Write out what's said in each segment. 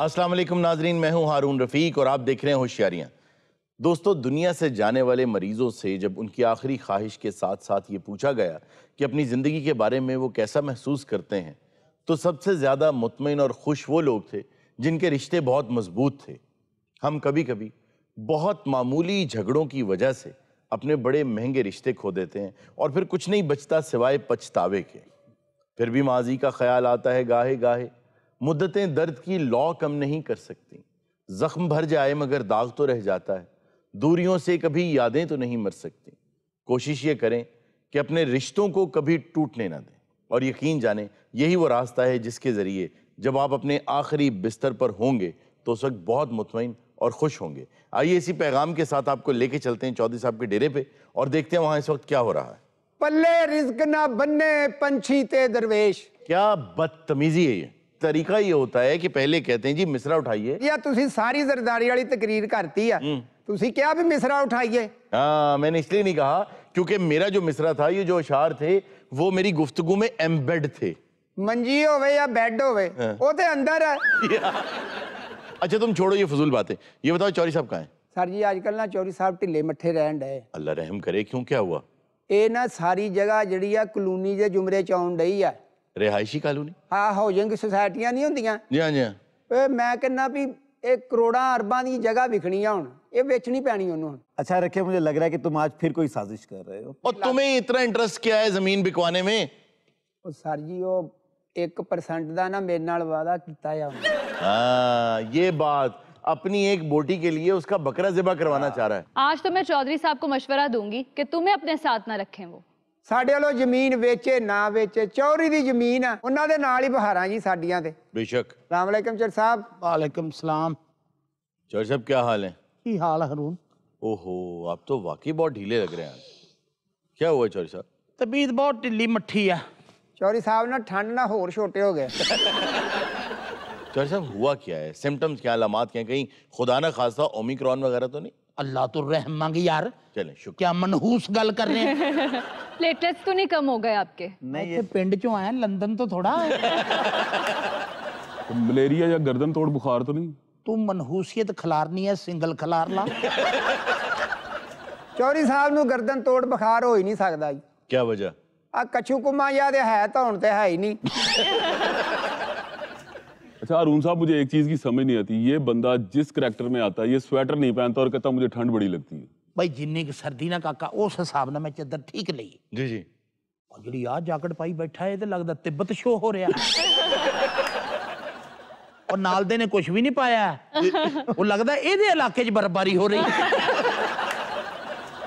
अस्सलाम वालेकुम नाजरीन मैं हूं हारून रफ़ीक और आप देख रहे हैं होशियारियाँ दोस्तों दुनिया से जाने वाले मरीज़ों से जब उनकी आखिरी ख्वाहिश के साथ साथ ये पूछा गया कि अपनी ज़िंदगी के बारे में वो कैसा महसूस करते हैं तो सबसे ज़्यादा मुतमिन और खुश वो लोग थे जिनके रिश्ते बहुत मजबूत थे हम कभी कभी बहुत मामूली झगड़ों की वजह से अपने बड़े महंगे रिश्ते खो देते हैं और फिर कुछ नहीं बचता सिवाय पछतावे के फिर भी माजी का ख्याल आता है गाहे गाहे मुद्दतें दर्द की लौ कम नहीं कर सकती ज़ख्म भर जाए मगर दाग तो रह जाता है दूरियों से कभी यादें तो नहीं मर सकती कोशिश ये करें कि अपने रिश्तों को कभी टूटने ना दें और यकीन जाने यही वो रास्ता है जिसके ज़रिए जब आप अपने आखिरी बिस्तर पर होंगे तो उस वक्त बहुत मुतमिन और खुश होंगे आइए इसी पैगाम के साथ आपको लेके चलते हैं चौधरी साहब के डेरे पे और देखते हैं वहाँ इस वक्त क्या हो रहा है पल्ले रिज्क ना बनने पंछी ते दरवेश क्या बदतमीजी है ये तरीका ये होता है कि पहले कहते हैं जी मिसरा उठाइए या तुम सारी जरदारी वाली तकरीर करती है हम्म। तुम क्या भी मिसरा उठाइए हाँ मैंने इसलिए नहीं कहा क्योंकि मेरा जो मिसरा था ये जो अशार थे वो मेरी गुफ्तगु में एम्बेड थे मंजी हो या बेड हो हाँ। अंदर है अच्छा तुम छोड़ो ये फजूल बातें ये बताओ चौरी साहब कहा है सर जी आजकल ना चौरी साहब ढिले मठे रह अल्लाह रहम करे क्यों क्या हुआ ये ना सारी जगह जी कलोनी जुमरे चौन डी है रिहायशी कॉलोनी ਹਾਂ ਹਾਊਸਿੰਗ ਸੁਸਾਇਟੀਆਂ ਨਹੀਂ ਹੁੰਦੀਆਂ ਜੀ ਹਾਂ ਜੀ ਓਏ ਮੈਂ ਕਹਿੰਨਾ ਵੀ ਇਹ ਕਰੋੜਾਂ ਅਰਬਾਂ ਦੀ ਜਗ੍ਹਾ ਵਿਕਣੀ ਆ ਹੁਣ ਇਹ ਵੇਚਣੀ ਪੈਣੀ ਉਹਨੂੰ ਹੁਣ अच्छा रखे मुझे लग रहा है कि तुम आज फिर कोई साजिश कर रहे हो और तुम्हें इतना इंटरेस्ट क्या है जमीन बिकवाने में ਉਹ सर जी ਉਹ 1% ਦਾ ਨਾ ਮੇਰੇ ਨਾਲ वादा किया ਆ ਉਹਨੇ ये बात अपनी एक बोटी के लिए उसका बकरा जिबा करवाना हाँ। चाह रहा है आज तो मैं चौधरी साहब को मशवरा दूंगी कि तुम्हें अपने साथ ना रखें वो साढ़े ਵੱਲੋਂ जमीन वेचे ना वेचे चौरी की जमीन ਆ ਉਹਨਾਂ ਦੇ ਨਾਲ ਹੀ ਬਹਾਰਾਂ ਜੀ बेशक सलामकम चर साहब ਸਾਹਿਬ वालेकुम सलाम चर साहब क्या हाल है की हाल है हरून ओहो आप तो वाकई बहुत ढीले लग रहे हैं क्या हुआ चौरी साहब तबीयत बहुत ढिल्ली मठी है चौरी साहब ना ठंड ना होर छोटे हो गए चौरी साहब हुआ क्या है सिम्टम्स क्या अलामत क्या कहीं खुदा ना खासा ओमिक्रॉन वगैरह तो नहीं अल्लाह तो रहम मांगे यार चलें शुक्र क्या मनहूस गल कर रहे हैं प्लेटलेट्स तो नहीं कम हो गए आपके मैं अच्छा, ये पिंड क्यों आया लंदन तो थोड़ा तो मलेरिया या गर्दन तोड़ बुखार तो नहीं तू मनहूसियत खलारनी है सिंगल खलार ला चौरी साहब नु गर्दन तोड़ बुखार हो ही नहीं ਸਕਦਾ जी क्या वजह आ ਕਛੂ कुमा याद है तो हुन ते है ही नहीं अच्छा अरुण साहब मुझे एक चीज की समझ नहीं आती ये बंदा जिस करेक्टर में आता है ये स्वेटर नहीं पहनता और कहता मुझे ठंड बड़ी लगती है ਬਈ ਜਿੰਨੀ ਕਿ ਸਰਦੀ ਨਾ ਕਾਕਾ ਉਸ ਹਿਸਾਬ ਨਾਲ ਮੈਂ ਚੱਦਰ ਠੀਕ ਲਈ ਜੀ ਜੀ ਜਿਹੜੀ ਆ ਜਾਕਟ ਪਾਈ ਬੈਠਾ ਇਹ ਤੇ ਲੱਗਦਾ ਤਿੱਬਤ ਸ਼ੋ ਹੋ ਰਿਹਾ ਔਰ ਨਾਲ ਦੇ ਨੇ ਕੁਝ ਵੀ ਨਹੀਂ ਪਾਇਆ ਉਹ ਲੱਗਦਾ ਇਹਦੇ ਇਲਾਕੇ 'ਚ ਬਰਬਾਰੀ ਹੋ ਰਹੀ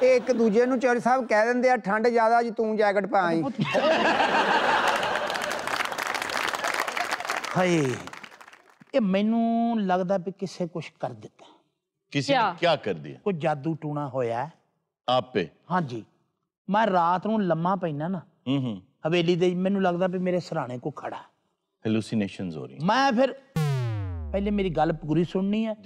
ਇਹ ਇੱਕ ਦੂਜੇ ਨੂੰ ਚੌਰੀ ਸਾਹਿਬ ਕਹਿ ਦਿੰਦੇ ਆ ਠੰਡ ਜ਼ਿਆਦਾ ਜੀ ਤੂੰ ਜੈਕਟ ਪਾ ਆਈ ਹਾਏ ਇਹ ਮੈਨੂੰ ਲੱਗਦਾ ਵੀ ਕਿਸੇ ਕੁਝ ਕਰ ਦਿੱਤਾ किसी ने क्या ਕਰ ਦਿਆ ਕੋਈ ਜਾਦੂ ਟੂਣਾ ਹੋਇਆ आप पे ਤੇ हाँ जी मैं रात नु लम्मा पैना ना हम्म ਹੂੰ ਹਵੇਲੀ ਦੇ ਮੈਨੂੰ ਲੱਗਦਾ ਵੀ ਮੇਰੇ ਸਰਾਣੇ ਕੋ ਖੜਾ ਹੈਲੂਸੀਨੇਸ਼ਨਸ ਹੋ ਰਹੀ ਮੈਂ ਫਿਰ ਪਹਿਲੇ ਮੇਰੀ ਗੱਲ ਪੂਰੀ ਸੁਣਨੀ ਹੈ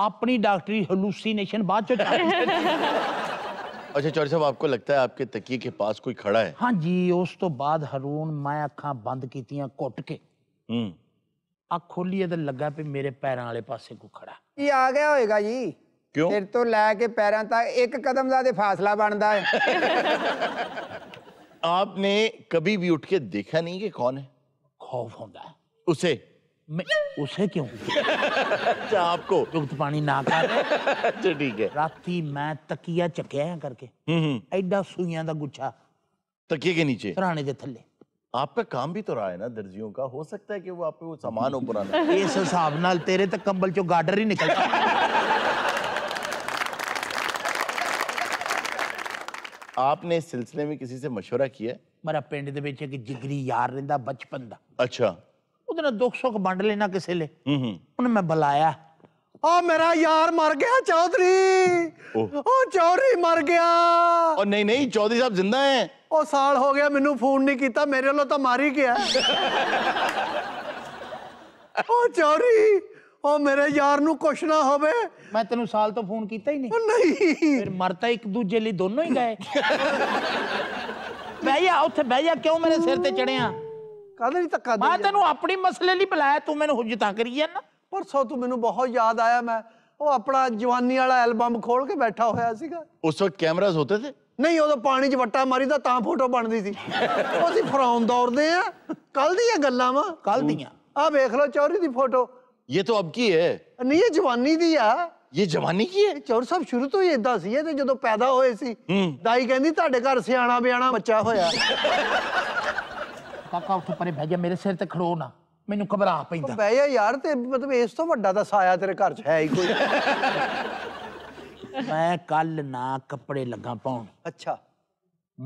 अपनी डॉक्टरी हेलुसिनेशन बाद चो अच्छा चौधरी साहब आपको लगता है आपके तकिए के पास कोई खड़ा है हाँ जी उस तो बाद हरून मैं अखा बंद की घुट के अख हम्म। खोली तो लगा पे मेरे पैरों वाले पासे को खड़ा आ गया होएगा जी क्यों फिर तो लैके पैर तक एक कदम का फासला बनता है आपने कभी भी उठ के देखा नहीं कि कौन है खौफ होता है उसे मैं उसे क्यों आपको दुग्ध पानी ना कर ठीक है राती मैं तकिया चकिया करके एडा सुइया का गुच्छा तकिए के नीचे सराने के थले आप काम भी तो रहा है ना दर्जियों का हो सकता है कि वो आप वो सामान ऊपर इस हिसाब नाल तेरे तक कंबल चो गार्डर ही निकलता आपने इस सिलसिले में किसी से मशुरा किया मेरा पिंड जिगरी यार रहंदा बचपन का अच्छा उधर दुख सुख बांट लेना किसी ले हम्म, हम्म। मैं बुलाया ओ मेरा यार मर गया चौधरी ओ, ओ चौधरी मर गया और नहीं नहीं चौधरी साहब जिंदा हैं ओ साल हो गया मेनू फोन नहीं किया मेरे लो तो मार ही गया ओ चौधरी ओ मेरे यार ਨੂੰ ਕੁਛ ਨਾ ਹੋਵੇ ਮੈਂ ਤੈਨੂੰ ਸਾਲ ਤੋਂ ਫੋਨ ਕੀਤਾ ਹੀ ਨਹੀਂ ਉਹ ਨਹੀਂ ਫਿਰ ਮਰਤਾ ਇੱਕ ਦੂਜੇ ਲਈ ਦੋਨੋਂ ਹੀ ਗਏ ਬਹਿ ਜਾ ਉੱਥੇ ਬਹਿ ਜਾ ਕਿਉਂ ਮੇਰੇ ਸਿਰ ਤੇ ਚੜਿਆ ਕਾਹਦੇ ਲਈ ਧੱਕਾ ਦੇ ਮੈਂ ਤੈਨੂੰ ਆਪਣੀ ਮਸਲੇ ਲਈ ਬੁਲਾਇਆ ਤੂੰ ਮੈਨੂੰ ਹੁਜਤਾਂ ਕਰੀ ਜਾਂਦਾ ਪਰਸੋਂ ਤੂੰ ਮੈਨੂੰ ਬਹੁਤ ਯਾਦ ਆਇਆ ਮੈਂ ਉਹ ਆਪਣਾ ਜਵਾਨੀ ਵਾਲਾ ਐਲਬਮ ਖੋਲ ਕੇ ਬੈਠਾ ਹੋਇਆ ਸੀਗਾ ਉਸ ਵਕਤ ਕੈਮਰਾਜ਼ ਹੁੰਦੇ ਸੀ ਨਹੀਂ ਉਦੋਂ ਪਾਣੀ 'ਚ ਵੱਟਾ ਮਾਰੀਦਾ ਤਾਂ ਫੋਟੋ ਬਣਦੀ ਸੀ ਉਹ ਅਸੀਂ ਫਰਾਉਨ ਦੌੜਦੇ ਆ ਕੱਲ ਦੀਆਂ ਗੱਲਾਂ ਵਾ ਕੱਲ ਦੀਆਂ ਆ ਵੇਖ ਲਓ ਚੌਰੀ ਦੀ ਫੋਟੋ ये तो अब की है नहीं ये जवानी दी आ ये जवानी की है ਚੌਰ ਸਾਹਿਬ ਸ਼ੁਰੂ ਤੋਂ ਹੀ ਇਦਾਂ ਸੀ ਇਹ ਤੇ ਜਦੋਂ ਪੈਦਾ ਹੋਏ ਸੀ ਦਾਈ ਕਹਿੰਦੀ ਤੁਹਾਡੇ ਘਰ ਸਿਆਣਾ ਬਿਆਣਾ ਬੱਚਾ ਹੋਇਆ ਕਾਕਾ ਉੱਠ ਪਰੇ ਭੈਜਾ ਮੇਰੇ ਸਿਰ ਤੇ ਖੜੋ ਨਾ मैनू घबरा पैया यार मतलब इस तो वाडा तो साया तेरे घर च है ही कोई मैं कल ना कपड़े लगा पाउन अच्छा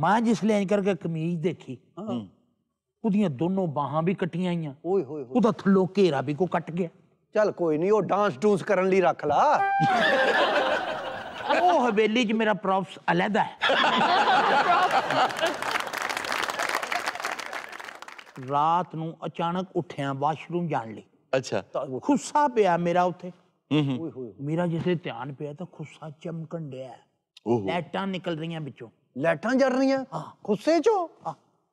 मां जिसले करके कमीज देखी दोनों बाहां भी कटियां आईया ओए थलो घेरा भी को कट गया चल कोई नहीं डांस डूस कर रख ला हवेली च मेरा प्रॉप्स अलग है ਰਾਤ ਨੂੰ ਅਚਾਨਕ ਉੱਠਿਆ ਵਾਸ਼ਰੂਮ ਜਾਣ ਲਈ ਅੱਛਾ ਖੁੱਸਾ ਪਿਆ ਮੇਰਾ ਉੱਥੇ ਹੂੰ ਹੂੰ ਮੇਰਾ ਜਿੱਥੇ ਧਿਆਨ ਪਿਆ ਤਾਂ ਖੁੱਸਾ ਚਮਕਣ ਡਿਆ ਲੈਟਾਂ ਨਿਕਲ ਰਹੀਆਂ ਵਿੱਚੋਂ ਲੈਟਾਂ ਜਲ ਰਹੀਆਂ ਖੁੱਸੇ ਚੋਂ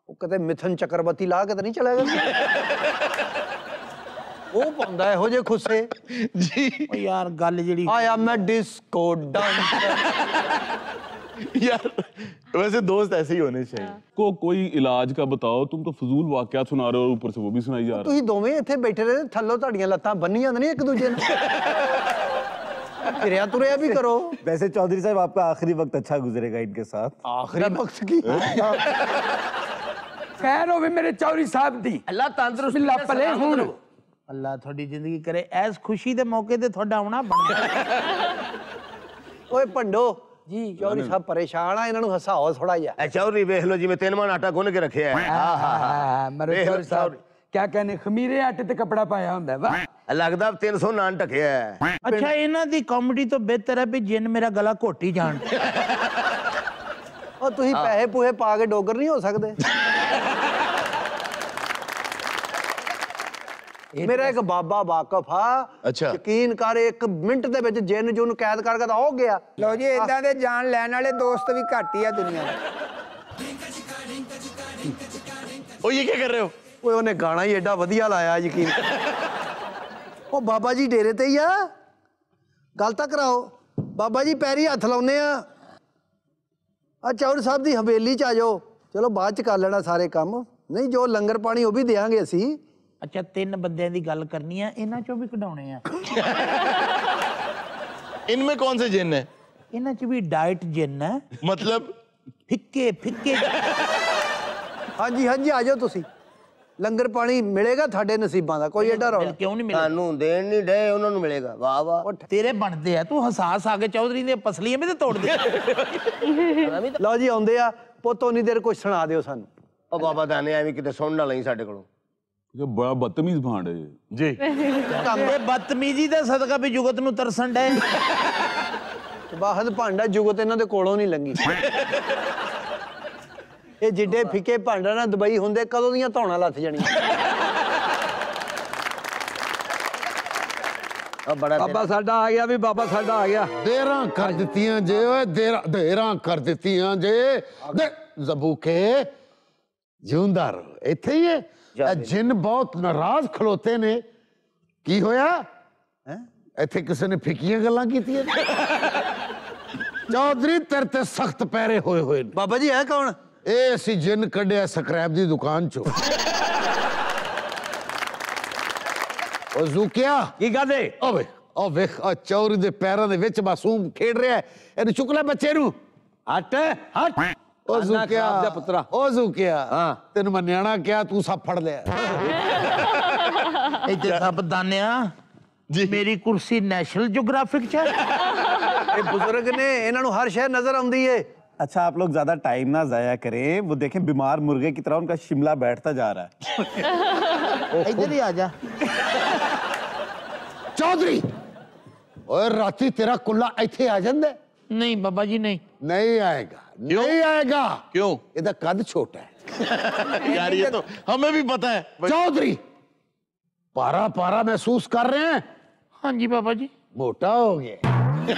ਉਹ ਕਦੇ ਮਿਥਨ ਚੱਕਰਵਤੀ ਲਾ ਕੇ ਤਾਂ ਨਹੀਂ ਚਲਾ ਗਿਆ ਉਹ ਪਾਉਂਦਾ ਇਹੋ ਜੇ ਖੁੱਸੇ ਜੀ ਓ ਯਾਰ ਗੱਲ ਜਿਹੜੀ ਆਇਆ ਮੈਂ ਡਿਸਕੋ ਡਾਂਸ यार वैसे दोस्त ऐसे ही होने चाहिए हाँ। को कोई इलाज का बताओ तुम तो फजूल वाकया सुना रहे हो ऊपर से वो भी सुनाई जा रहा है तू दोवे इथे बैठे रहे थल्लो ताड़ियां लत्तां बन्नी जांदे ने एक दूजे ने क्रिया तो भी करो वैसे चौधरी साहब आपका आखिरी वक्त अच्छा गुजरेगा इनके साथ आखिरी वक्त की हाँ। खैर हो मेरे चौधरी साहब दी अल्लाह तंदुरुस्त अल्लाह पले हूं अल्लाह थोड़ी जिंदगी करे ऐस खुशी दे मौके दे थोड़ा आना बन ओए पंडो ਜੀ ਚੌਧਰੀ ਸਾਹਿਬ ਪਰੇਸ਼ਾਨ ਆ ਇਹਨਾਂ ਨੂੰ ਹਸਾਓ ਥੋੜਾ ਜਿਹਾ ਐ ਚੌਧਰੀ ਵੇਖ ਲਓ ਜਿਵੇਂ ਤਿੰਨ ਮਣ ਆਟਾ ਗੁੰਨ ਕੇ ਰੱਖਿਆ ਹੈ ਹਾਂ ਹਾਂ ਮਰੇ ਚੌਧਰੀ ਸਾਹਿਬ ਕਿਆ ਕਹਿੰਦੇ ਖਮੀਰੇ ਆਟੇ ਤੇ ਕਪੜਾ ਪਾਇਆ ਹੁੰਦਾ ਵਾ ਲੱਗਦਾ 300 ਨਾਨ ਟਕਿਆ ਅੱਛਾ ਇਹਨਾਂ ਦੀ ਕਾਮੇਡੀ ਤੋਂ ਬਿਹਤਰ ਹੈ ਵੀ ਜਿੰਨ ਮੇਰਾ ਗਲਾ ਘੋਟੀ ਜਾਣ ਉਹ ਤੁਸੀਂ ਪੈਸੇ ਪੂਹੇ ਪਾ ਕੇ ਡੋਗਰ ਨਹੀਂ ਹੋ ਸਕਦੇ ਮੇਰਾ ਇੱਕ ਬਾਬਾ ਵਾਕਫ ਆ ਯਕੀਨ ਕਰ ਇੱਕ ਮਿੰਟ ਦੇ ਵਿੱਚ ਜਿੰਨ ਜੂਨ ਕੈਦ ਕਰਕੇ ਤਾਂ ਉਹ ਗਿਆ ਲਓ ਜੀ ਇਦਾਂ ਦੇ ਜਾਨ ਲੈਣ ਵਾਲੇ ਦੋਸਤ ਵੀ ਘੱਟ ਹੀ ਆ ਦੁਨੀਆ ਦੇ ਉਹ ਇਹ ਕੀ ਕਰ ਰਹੇ ਹੋ ਓਏ ਉਹਨੇ ਗਾਣਾ ਹੀ ਐਡਾ ਵਧੀਆ ਲਾਇਆ ਯਕੀਨ ਉਹ ਬਾਬਾ ਜੀ ਡੇਰੇ ਤੇ ਹੀ ਆ ਗੱਲ ਤਾਂ ਕਰਾਓ ਬਾਬਾ ਜੀ ਪੈਰੀ ਹੱਥ ਲਾਉਨੇ ਆ ਆ ਚੌਰ ਸਾਹਿਬ ਦੀ ਹਵੇਲੀ ਚ ਆ ਜਾਓ ਚਲੋ ਬਾਅਦ ਚ ਕਰ ਲੈਣਾ ਸਾਰੇ ਕੰਮ ਨਹੀਂ ਜੋ ਲੰਗਰ ਪਾਣੀ ਉਹ ਵੀ ਦੇਾਂਗੇ ਅਸੀਂ ਅੱਛਾ ਤਿੰਨ ਬੰਦਿਆਂ ਦੀ ਗੱਲ ਕਰਨੀ ਆ ਇਹਨਾਂ ਚੋਂ ਵੀ ਕਢਾਉਣੇ ਆ इनमें कौन से जिन है ਇਹਨਾਂ 'ਚ ਵੀ ਡਾਈਟ ਜਿੰਨ ਹੈ मतलब ਫਿੱਕੇ ਫਿੱਕੇ ਹਾਂਜੀ ਹਾਂਜੀ ਆ ਜਾਓ ਤੁਸੀਂ ਲੰਗਰ ਪਾਣੀ ਮਿਲੇਗਾ ਤੁਹਾਡੇ ਨਸੀਬਾਂ ਦਾ ਕੋਈ ਐਡਾ ਰੌਲਾ ਕਿਉਂ ਨਹੀਂ ਮਿਲਦਾ ਤੁਹਾਨੂੰ ਦੇਣ ਨਹੀਂ ਡੇ ਉਹਨਾਂ ਨੂੰ ਮਿਲੇਗਾ ਵਾਹ ਵਾਹ ਤੇਰੇ ਬਣਦੇ ਆ ਤੂੰ ਹਸਾ ਸਾਗੇ ਚੌਧਰੀ ਦੇ ਪਸਲੀਆਂ ਵੀ ਤੇ ਤੋੜ ਦੇ ਲਓ ਜੀ ਆਉਂਦੇ ਆ ਪੁੱਤੋਂ ਨਹੀਂ ਦੇਰ ਕੁਝ ਸੁਣਾ ਦਿਓ ਸਾਨੂੰ ਉਹ ਬਾਬਾ ਦਾਨੇ ਐਵੇਂ ਕਿਤੇ ਸੁਣਨ ਵਾਲਾ ਹੀ ਸਾਡੇ ਕੋਲੋਂ ਕਿ ਬੜਾ ਬਦਤਮੀਜ਼ ਭਾਂਡ ਹੈ ਜੀ ਕੰਬੇ ਬਦਤਮੀਜ਼ੀ ਦਾ ਸਦਕਾ ਵੀ ਜੁਗਤ ਨੂੰ ਤਰਸਣ ਡੈ ਬਾਹਦ ਭਾਂਡਾ ਜੁਗਤ ਇਹਨਾਂ ਦੇ ਕੋਲੋਂ ਨਹੀਂ ਲੰਗੀ ਇਹ ਜਿੱਡੇ ਫਿੱਕੇ ਭਾਂਡਾ ਨਾ ਦੁਬਈ ਹੁੰਦੇ ਕਦੋਂ ਦੀਆਂ ਧੌਣਾ ਲੱਥ ਜਾਣੀਆਂ ਬੜਾ ਬਾਬਾ ਸਾਡਾ ਆ ਗਿਆ ਵੀ ਬਾਬਾ ਸਾਡਾ ਆ ਗਿਆ ਦੇਰਾਂ ਕਰ ਦਿੱਤੀਆਂ ਜੇ ਓਏ ਦੇਰਾਂ ਦੇਰਾਂ ਕਰ ਦਿੱਤੀਆਂ ਜੇ ਜ਼ਬੂਕੇ ਜਿਉਂਦਾ ਇੱਥੇ ਹੀ ਹੈ जिन बहुत नाराज खलोते ने की होया इत किसी ने फिकिया गल चौधरी तेरे सख्त पैरे हुए बाबा जी है कौन ये असी जिन क्या स्क्रैप की दुकान चो चौरी पैरों के मासूम खेड रहा है इन चुक ला बच्चे हट हट ਉਹ ਜ਼ੁਕਿਆ ਦਾ ਪੁੱਤਰਾ ਉਹ ਜ਼ੁਕਿਆ ਹਾਂ ਤੈਨੂੰ ਮੈਂ ਨਿਆਣਾ ਕਿਹਾ ਤੂੰ ਸੱਪ ਫੜ ਲਿਆ ਇੱਥੇ ਸੱਪ ਦਾਨਿਆ ਜੀ ਮੇਰੀ ਕੁਰਸੀ ਨੈਸ਼ਨਲ ਜੀਓਗ੍ਰਾਫਿਕ ਚ है ਇਹ ਬਜ਼ੁਰਗ ਨੇ ਇਹਨਾਂ ਨੂੰ ਹਰ ਸ਼ੈ ਨਜ਼ਰ ਆਉਂਦੀ ਏ अच्छा आप लोग ज्यादा टाइम ना जाया करें वो देखें बीमार मुर्गे की तरह उनका शिमला बैठता जा रहा है इधर ही आ जा चौधरी ओए राती तेरा कुल्ला इथे आ जांदा नहीं बाबा जी नहीं नहीं आएगा क्यों? नहीं आएगा क्यों इधर तो कद छोटा है यार ये तो हमें भी पता है चौधरी पारा पारा महसूस कर रहे हैं हाँ जी बाबा जी मोटा हो गया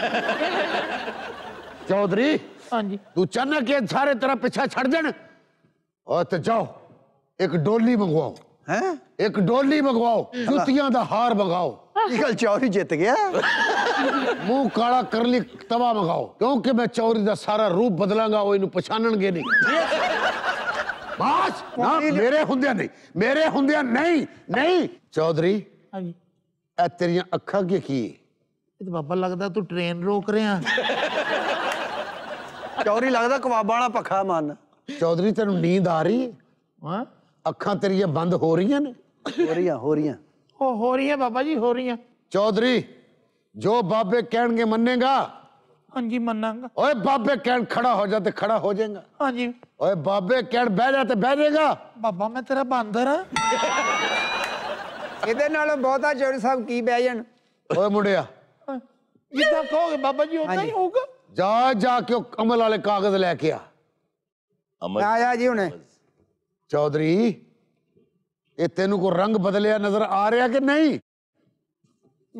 चौधरी हाँ जी तू चन्न के सारे तरह पीछा छड़ दे और तो जाओ एक डोली मंगवाओ है एक डोली मंगवाओ हाँ। जुतियां का हार मंगाओ निकल चौरी जीत गया मुंह काला कर ली तवा मगाओ क्योंकि मैं चौरी का सारा रूप बदलांगा वो इन पछाणनगे नहीं मेरे हुंदिया नहीं मेरे हुंदिया नहीं नहीं चौधरी ए अखा के की ਤੇ ਬਾਬਾ ਲੱਗਦਾ ਤੂੰ ਟ੍ਰੇਨ ਰੋਕ ਰਿਹਾ ਚੌਰੀ ਲੱਗਦਾ ਕਵਾਬਾਂ ਵਾਲਾ ਪੱਖਾ ਮੰਨ ਚੌਧਰੀ ਤੈਨੂੰ ਨੀਂਦ ਆ ਰਹੀ ਹੈ ਹਾਂ ਅੱਖਾਂ ਤੇਰੀਆਂ ਬੰਦ ਹੋ ਰਹੀਆਂ ਨੇ ਹੋ ਰਹੀਆਂ हो हो रही है बाबा जी हो रही है चौधरी जो बाबे कहन मनेगा हाँ जी मनागा ओए बाबे कहन खड़ा हो जाते खड़ा हो जाएगा हाँ जी ओए बाबे कहन बह जाते बह जाएगा बाबा मैं तेरा बंदर हाँ इधर नालों बहुत आज चौधरी साहब की बयान ओए मुड़िया ये हाँ। तो कहोगे बाबा जी होता ही होगा जा जा क्यों कमल वाले कागज ले किया आया जी उन्हें चौधरी ये तेन को रंग बदलिया नजर आ रहा कि नहीं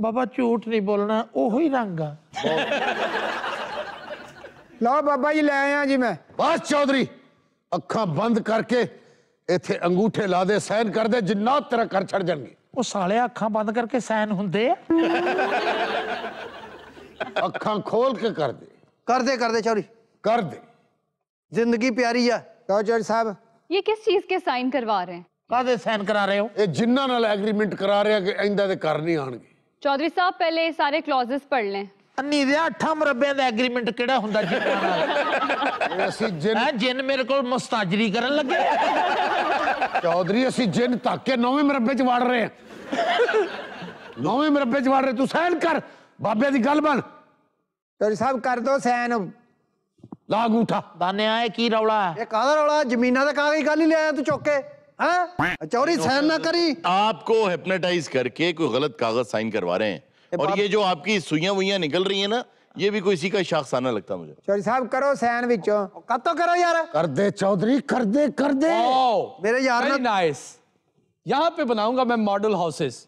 बाबा झूठ नहीं बोलना ओ रंग लो बाबा जी ले आया जी मैं बस चौधरी अखा बंद करके इतने अंगूठे ला दे सहन कर दे जिन्ना तेरा कर छड़ जाएंगे साले अखा बंद करके सहन होंगे अखा खोल के कर दे कर दे कर दे चौधरी कर दे जिंदगी प्यारी है चौधरी साहब ये किस चीज के साइन करवा रहे हैं ਕਾਦੇ ਸਾਈਨ ਕਰਾ ਰਹੇ ਹੋ ਇਹ ਜਿਨ੍ਹਾਂ ਨਾਲ ਐਗਰੀਮੈਂਟ ਕਰਾ ਰਹੇ ਆ ਕਿ ਇੰਦਾ ਦੇ ਘਰ ਨਹੀਂ ਆਣਗੇ ਚੌਧਰੀ ਸਾਹਿਬ ਪਹਿਲੇ ਸਾਰੇ ਕਲੌਜ਼ਸ ਪੜ ਲੈ ਅੰਨੀ ਦੇ 8 ਮਰਬਿਆਂ ਦਾ ਐਗਰੀਮੈਂਟ ਕਿਹੜਾ ਹੁੰਦਾ ਜਿੰਨਾਂ ਨਾਲ ਅਸੀਂ ਜਿੰਨ ਹੈ ਜਿੰਨ ਮੇਰੇ ਕੋਲ ਮੁਸਤਾਜਰੀ ਕਰਨ ਲੱਗੇ ਚੌਧਰੀ ਅਸੀਂ ਜਿੰਨ ਧੱਕ ਕੇ 9ਵੇਂ ਮਰਬੇ ਚ ਵੜ ਰਹੇ ਆ 9ਵੇਂ ਮਰਬੇ ਚ ਵੜ ਰਹੇ ਤੂੰ ਸਾਈਨ ਕਰ ਬਾਬੇ ਦੀ ਗੱਲ ਬਣ ਚੌਧਰੀ ਸਾਹਿਬ ਕਰ ਦੋ ਸਾਈਨ ਲਾਗ ਉਠਾ ਦਾਨਿਆ ਇਹ ਕੀ ਰੌਲਾ ਇਹ ਕਾਹਦਾ ਰੌਲਾ ਜ਼ਮੀਨਾਂ ਦਾ ਕਾਗਜ਼ ਗੱਲ ਹੀ ਲਿਆਇਆ ਤੂੰ ਚੁੱਕ ਕੇ हाँ? चोरी सहन ना करी आपको हिप्नोटाइज करके कोई गलत कागज साइन करवा रहे हैं और ये जो आपकी सुइया वुइया निकल रही है ना ये भी कोई इसी का शाख साना लगता मुझे चौधरी साहब करो सहन विचो कब तो करो यार कर दे चौधरी कर दे कर दे wow, मेरे यार नाइस यहाँ पे बनाऊंगा मैं मॉडल हाउसेस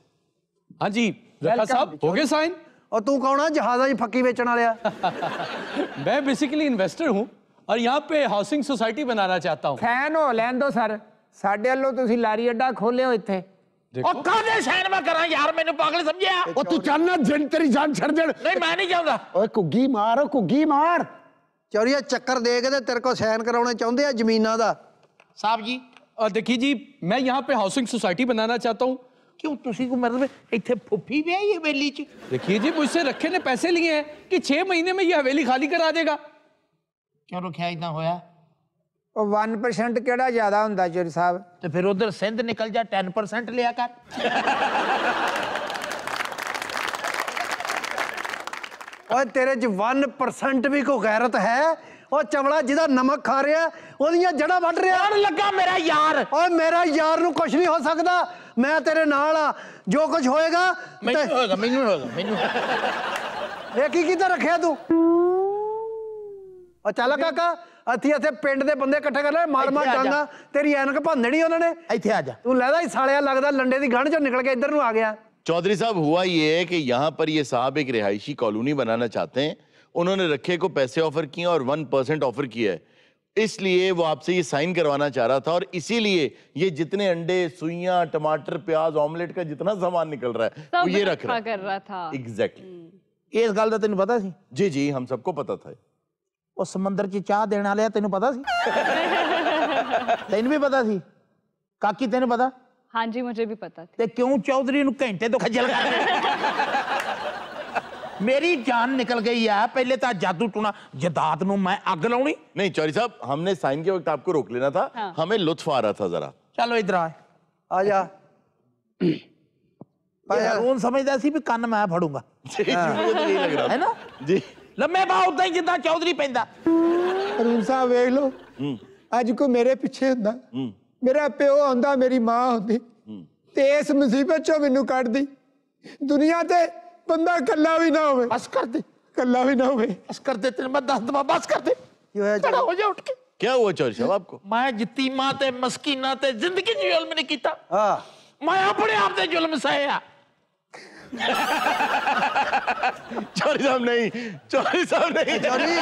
हाँ जी साहब हो गए साइन और तू कौन है जहाजा जी फकी बेचने वाले मैं बेसिकली इन्वेस्टर हूँ और यहाँ पे हाउसिंग सोसाइटी बनाना चाहता हूँ फैन हो लैन दो सर ਸਾਡੇ ਵੱਲੋਂ ਤੁਸੀਂ ਲਾਰੀ ਅੱਡਾ ਖੋਲਿਓ ਇੱਥੇ ਉਹ ਕਾਹਦੇ ਸ਼ਹਿਰ ਮੈਂ ਕਰਾਂ ਯਾਰ ਮੈਨੂੰ ਪਾਗਲ ਸਮਝਿਆ ਉਹ ਤੂੰ ਚਾਹਨਾ ਜਿੰਨ ਤੇਰੀ ਜਾਨ ਛੱਡ ਦੇਣ ਨਹੀਂ ਮੈਂ ਨਹੀਂ ਚਾਹੁੰਦਾ ਓਏ ਕੁੱਗੀ ਮਾਰ ਓ ਕੁੱਗੀ ਮਾਰ ਚੌਰੀਆ ਚੱਕਰ ਦੇ ਕੇ ਤੇ ਤੇਰੇ ਕੋ ਸਾਈਨ ਕਰਾਉਣੇ ਚਾਹੁੰਦੇ ਆ ਜ਼ਮੀਨਾਂ ਦਾ साहब जी देखिए जी मैं यहाँ पे हाउसिंग सोसाइटी बनाना चाहता हूँ क्यों तुसी को मतलब इतने फुफी भी है ये हवेली च देखिए जी मुझसे रखे ने पैसे लिए हैं कि छह महीने में ये हवेली खाली करा देगा क्यों रखा इतना होया वन परसेंट के ज्यादा होंगे चोरी साहब तो फिर उधर सिंध निकल जा टेन परसेंट लिया कर और तेरे च वन परसेंट भी को गैरत है और चमड़ा जिदा नमक खा रहा है ओदिया जड़ा वट रहा डर लगा मेरा यार और मेरा यार नु कुछ नहीं हो सकता मैं तेरे नाल जो कुछ होएगा मैनू होएगा मैनू होएगा मैनू ये की किधर रखे तू और चल का ਅਸੀਂ ਇੱਥੇ ਪਿੰਡ ਦੇ ਬੰਦੇ ਇਕੱਠੇ ਕਰ ਲੈ ਮਾਰ ਮਾਰ ਡਾਂਗਾ ਤੇਰੀ ਐਨਕ ਭੰਨਣੀ ਉਹਨਾਂ ਨੇ ਇੱਥੇ ਆ ਜਾ ਤੂੰ ਲੈਦਾ ਹੀ ਸਾਲਿਆ ਲੱਗਦਾ ਲੰਡੇ ਦੀ ਗਣ ਚੋਂ ਨਿਕਲ ਕੇ ਇੱਧਰ ਨੂੰ ਆ ਗਿਆ चौधरी साहब हुआ ये है कि यहाँ पर ये साहब एक रिहायशी कॉलोनी बनाना चाहते हैं उन्होंने रखे को पैसे ऑफर किए और वन परसेंट ऑफर किया है इसलिए वो आपसे ये साइन करवाना चाह रहा था और इसीलिए ये जितने अंडे सुइयां टमाटर प्याज ऑमलेट का जितना सामान निकल रहा है वो ये रख रहा, कर रहा था एग्जैक्टली exactly. इस गल का तेन पता सी जी जी हम सबको पता था समंदर च चाह देने वाले तेन पता सी तेन भी पता सी काकी तेन पता हाँ जी मुझे भी पता थी। ते क्यों चौधरी घंटे तो खजल कर मेरी जान निकल गई है पहले तो जादू टूना जदाद मैं अग लाऊनी नहीं चौधरी साहब हमने साइन के वक्त आपको रोक लेना था हाँ। हमें लुत्फ आ रहा था जरा चलो इधर आ जा समझदा सी भी कन्न मैं फड़ूंगा तो है ना जी ਲੰਮੇ ਪਾ ਉਦਾਂ ਹੀ ਜਿੱਦਾਂ ਚੌਧਰੀ ਪੈਂਦਾ ਰੂਸਾ ਵੇਖ ਲੋ ਅੱਜ ਕੋ ਮੇਰੇ ਪਿੱਛੇ ਹੁੰਦਾ ਮੇਰਾ ਪਿਓ ਹੁੰਦਾ ਮੇਰੀ ਮਾਂ ਹੁੰਦੀ ਤੇ ਇਸ ਮੁਸੀਬਤ ਚੋਂ ਮੈਨੂੰ ਕੱਢਦੀ ਦੁਨੀਆ ਤੇ ਬੰਦਾ ਕੱਲਾ ਵੀ ਨਾ ਹੋਵੇ ਬਸ ਕਰ ਦੇ ਕੱਲਾ भी ना हुए बस कर देते मैं दस दफा बस कर दे हो जा उठ के क्या हुआ चोर साहब आपको मैं यतीमा ते मस्कीना ते जिंदगी जुल्म नहीं किया हां मैं अपने आप ते जुल्म सहाया चौधरी साहब नहीं चौधरी साहब नहीं चौधरी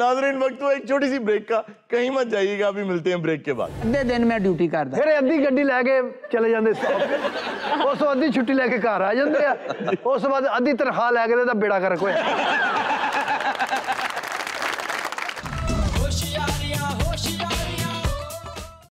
नाजरीन वक्त एक छोटी सी ब्रेक का कहीं मत जाइएगा अभी मिलते हैं ब्रेक के बाद अद्धे दिन मैं ड्यूटी करदा फिर अद्धी गड्डी लेके चले जाते उस अद्धी छुट्टी लेके घर आ जाते उस बाद अद्धी तनखा ਤੋਂ बेड़ा कर कोई